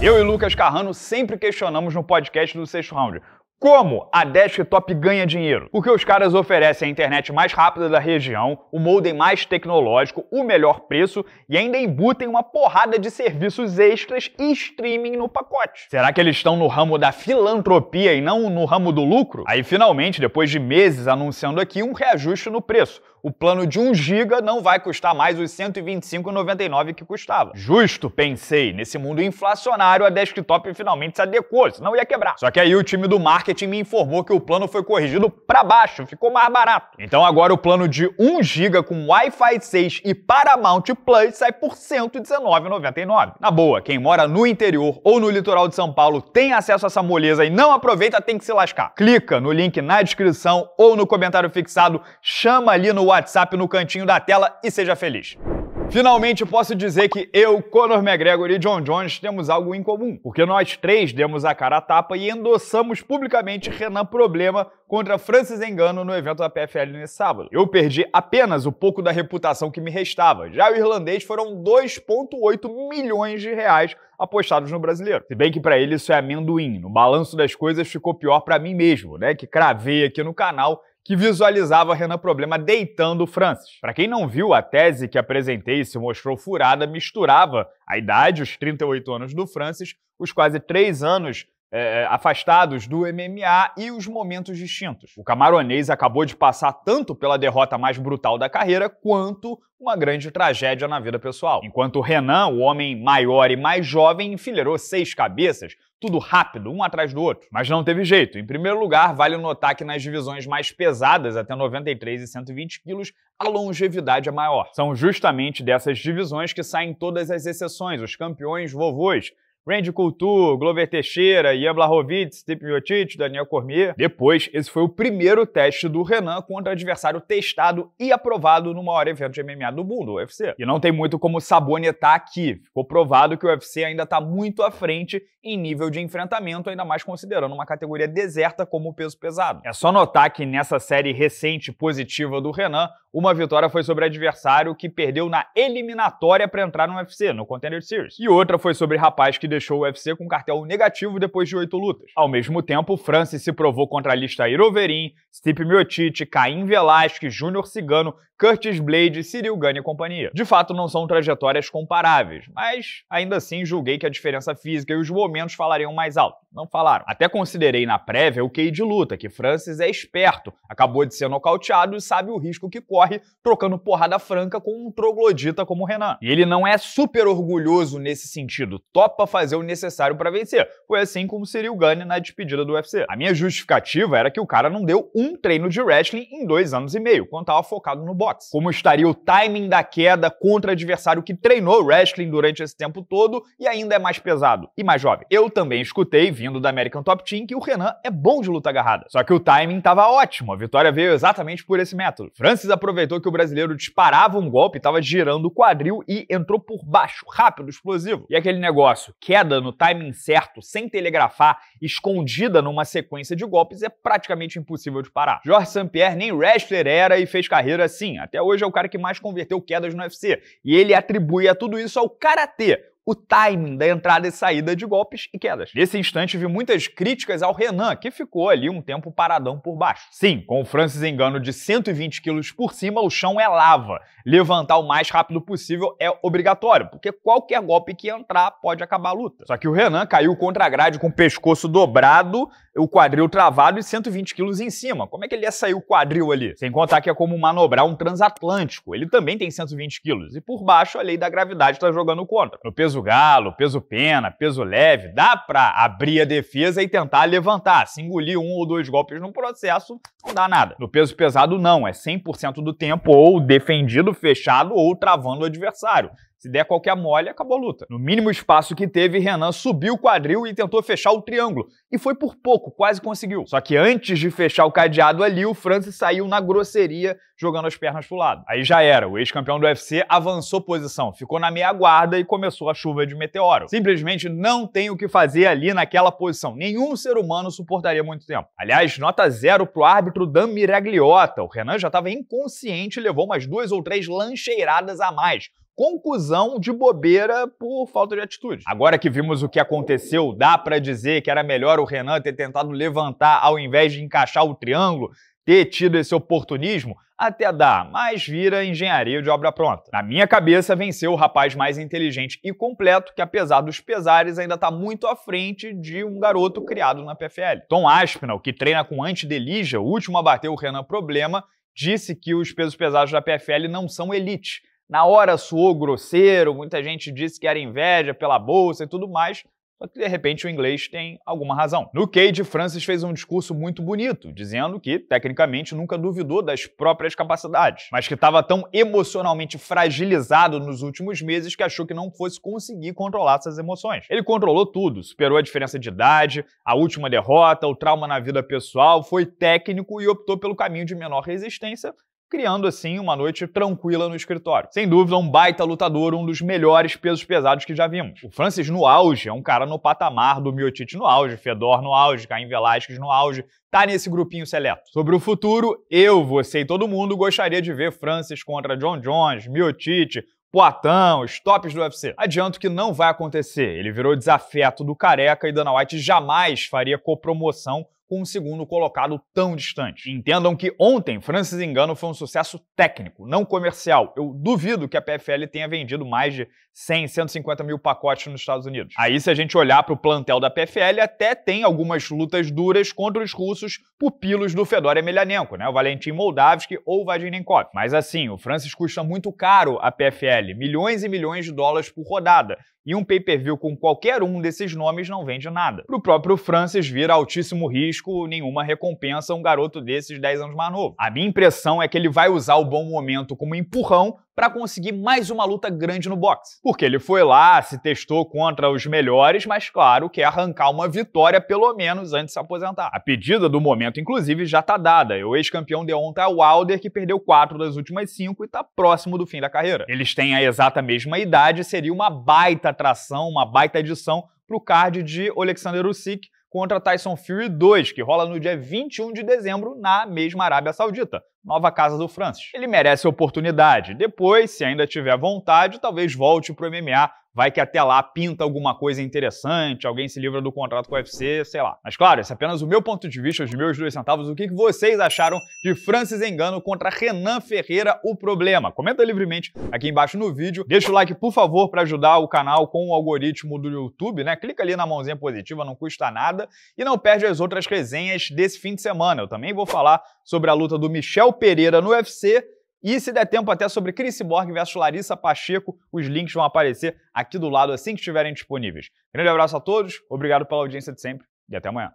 Eu e Lucas Carrano sempre questionamos no podcast do sexto round. Como a desktop ganha dinheiro? Porque os caras oferecem a internet mais rápida da região, o modem mais tecnológico, o melhor preço e ainda embutem uma porrada de serviços extras e streaming no pacote. Será que eles estão no ramo da filantropia e não no ramo do lucro? Aí finalmente, depois de meses anunciando aqui um reajuste no preço, o plano de 1 GB não vai custar mais os 125,99 que custava. Justo, pensei. Nesse mundo inflacionário, a desktop finalmente se adequou, senão ia quebrar. Só que aí o time do marketing me informou que o plano foi corrigido para baixo, ficou mais barato. Então agora o plano de 1 GB com Wi-Fi 6 e Paramount Plus sai por R$ 119,99. Na boa, quem mora no interior ou no litoral de São Paulo tem acesso a essa moleza e não aproveita, tem que se lascar. Clica no link na descrição ou no comentário fixado, chama ali no WhatsApp no cantinho da tela e seja feliz. Finalmente posso dizer que eu, Conor McGregor e John Jones temos algo em comum, porque nós três demos a cara a tapa e endossamos publicamente Renan Problema contra Francis Engano no evento da PFL nesse sábado. Eu perdi apenas o pouco da reputação que me restava, já o irlandês foram 2,8 milhões de reais apostados no brasileiro. Se bem que para ele isso é amendoim, no balanço das coisas ficou pior para mim mesmo, né, que cravei aqui no canal que visualizava Renan Problema deitando o Francis. Para quem não viu, a tese que apresentei e se mostrou furada misturava a idade, os 38 anos do Francis, os quase 3 anos é, é, afastados do MMA e os momentos distintos. O camaronês acabou de passar tanto pela derrota mais brutal da carreira, quanto uma grande tragédia na vida pessoal. Enquanto Renan, o homem maior e mais jovem, enfileirou seis cabeças, tudo rápido, um atrás do outro. Mas não teve jeito. Em primeiro lugar, vale notar que nas divisões mais pesadas, até 93 e 120 quilos, a longevidade é maior. São justamente dessas divisões que saem todas as exceções, os campeões vovôs, Randy Couture, Glover Teixeira, Ian Blachowicz, Steve Miocic, Daniel Cormier. Depois, esse foi o primeiro teste do Renan contra adversário testado e aprovado no maior evento de MMA do mundo, o UFC. E não tem muito como sabonetar aqui. Ficou provado que o UFC ainda está muito à frente em nível de enfrentamento, ainda mais considerando uma categoria deserta como o peso pesado. É só notar que nessa série recente positiva do Renan, uma vitória foi sobre adversário que perdeu na eliminatória para entrar no UFC, no Contender Series. E outra foi sobre rapaz que deixou o UFC com cartel negativo depois de oito lutas. Ao mesmo tempo, Francis se provou contra a lista Iroverin, Stipe Miocic, Caim Velasquez, Júnior Cigano, Curtis Blade, Cyril Gane e companhia. De fato, não são trajetórias comparáveis, mas ainda assim julguei que a diferença física e os momentos falariam mais alto. Não falaram. Até considerei na prévia o QI de luta, que Francis é esperto, acabou de ser nocauteado e sabe o risco que corre trocando porrada franca com um troglodita como o Renan. E ele não é super orgulhoso nesse sentido, topa fazer o necessário para vencer. Foi assim como seria o Gane na despedida do UFC. A minha justificativa era que o cara não deu um treino de wrestling em dois anos e meio, quando estava focado no boxe. Como estaria o timing da queda contra adversário que treinou wrestling durante esse tempo todo e ainda é mais pesado e mais jovem. Eu também escutei, vindo vindo da American Top Team que o Renan é bom de luta agarrada. Só que o timing estava ótimo, a vitória veio exatamente por esse método. Francis aproveitou que o brasileiro disparava um golpe, estava girando o quadril e entrou por baixo, rápido, explosivo. E aquele negócio, queda no timing certo, sem telegrafar, escondida numa sequência de golpes, é praticamente impossível de parar. Jorge St-Pierre nem wrestler era e fez carreira assim. Até hoje é o cara que mais converteu quedas no UFC. E ele atribui a tudo isso ao karatê, o timing da entrada e saída de golpes e quedas. Nesse instante, vi muitas críticas ao Renan, que ficou ali um tempo paradão por baixo. Sim, com o Francis Engano de 120 quilos por cima, o chão é lava. Levantar o mais rápido possível é obrigatório, porque qualquer golpe que entrar pode acabar a luta. Só que o Renan caiu contra a grade com o pescoço dobrado, o quadril travado e 120 quilos em cima. Como é que ele ia sair o quadril ali? Sem contar que é como manobrar um transatlântico. Ele também tem 120 quilos. E por baixo, a lei da gravidade está jogando contra. No peso peso galo, peso pena, peso leve, dá para abrir a defesa e tentar levantar. Se engolir um ou dois golpes no processo, não dá nada. No peso pesado, não. É 100% do tempo ou defendido, fechado ou travando o adversário. Se der qualquer mole, acabou a luta. No mínimo espaço que teve, Renan subiu o quadril e tentou fechar o triângulo. E foi por pouco, quase conseguiu. Só que antes de fechar o cadeado ali, o Francis saiu na grosseria, jogando as pernas pro lado. Aí já era, o ex-campeão do UFC avançou posição, ficou na meia guarda e começou a chuva de meteoro. Simplesmente não tem o que fazer ali naquela posição. Nenhum ser humano suportaria muito tempo. Aliás, nota zero pro árbitro Dan Miragliota. O Renan já estava inconsciente e levou umas duas ou três lancheiradas a mais conclusão de bobeira por falta de atitude. Agora que vimos o que aconteceu, dá para dizer que era melhor o Renan ter tentado levantar ao invés de encaixar o triângulo? Ter tido esse oportunismo? Até dá, mas vira engenharia de obra pronta. Na minha cabeça, venceu o rapaz mais inteligente e completo, que apesar dos pesares, ainda está muito à frente de um garoto criado na PFL. Tom Aspinall, que treina com Antidelija, o último a bater o Renan Problema, disse que os pesos pesados da PFL não são elite na hora soou grosseiro, muita gente disse que era inveja pela bolsa e tudo mais, só que de repente o inglês tem alguma razão. No Cage, Francis fez um discurso muito bonito, dizendo que, tecnicamente, nunca duvidou das próprias capacidades, mas que estava tão emocionalmente fragilizado nos últimos meses que achou que não fosse conseguir controlar essas emoções. Ele controlou tudo, superou a diferença de idade, a última derrota, o trauma na vida pessoal, foi técnico e optou pelo caminho de menor resistência, criando assim uma noite tranquila no escritório. Sem dúvida, um baita lutador, um dos melhores pesos pesados que já vimos. O Francis no auge é um cara no patamar do Miotite no auge, Fedor no auge, Caim Velasquez no auge, tá nesse grupinho seleto. Sobre o futuro, eu, você e todo mundo gostaria de ver Francis contra John Jones, Miotite, Poatan, os tops do UFC. Adianto que não vai acontecer. Ele virou desafeto do careca e Dana White jamais faria copromoção com o segundo colocado tão distante. Entendam que ontem Francis Engano foi um sucesso técnico, não comercial. Eu duvido que a PFL tenha vendido mais de 100, 150 mil pacotes nos Estados Unidos. Aí, se a gente olhar para o plantel da PFL, até tem algumas lutas duras contra os russos pupilos do Fedor Emelianenko, né? o Valentim Moldavski ou o Vadinenkov. Mas assim, o Francis custa muito caro a PFL, milhões e milhões de dólares por rodada e um pay-per-view com qualquer um desses nomes não vende nada. Pro próprio Francis vira altíssimo risco, nenhuma recompensa um garoto desses 10 anos mais novo. A minha impressão é que ele vai usar o bom momento como empurrão para conseguir mais uma luta grande no boxe. Porque ele foi lá, se testou contra os melhores, mas claro, quer arrancar uma vitória pelo menos antes de se aposentar. A pedida do momento, inclusive, já tá dada. É o ex-campeão de o Wilder, que perdeu quatro das últimas cinco e tá próximo do fim da carreira. Eles têm a exata mesma idade, seria uma baita atração, uma baita edição pro card de Alexander Usyk, contra Tyson Fury 2, que rola no dia 21 de dezembro na mesma Arábia Saudita, nova casa do Francis. Ele merece a oportunidade. Depois, se ainda tiver vontade, talvez volte para o MMA Vai que até lá pinta alguma coisa interessante, alguém se livra do contrato com o UFC, sei lá. Mas claro, esse é apenas o meu ponto de vista, os meus dois centavos. O que vocês acharam de Francis Engano contra Renan Ferreira, o problema? Comenta livremente aqui embaixo no vídeo. Deixa o like, por favor, para ajudar o canal com o algoritmo do YouTube, né? Clica ali na mãozinha positiva, não custa nada. E não perde as outras resenhas desse fim de semana. Eu também vou falar sobre a luta do Michel Pereira no UFC e se der tempo até sobre Chris Borg versus Larissa Pacheco, os links vão aparecer aqui do lado assim que estiverem disponíveis. Grande abraço a todos, obrigado pela audiência de sempre e até amanhã.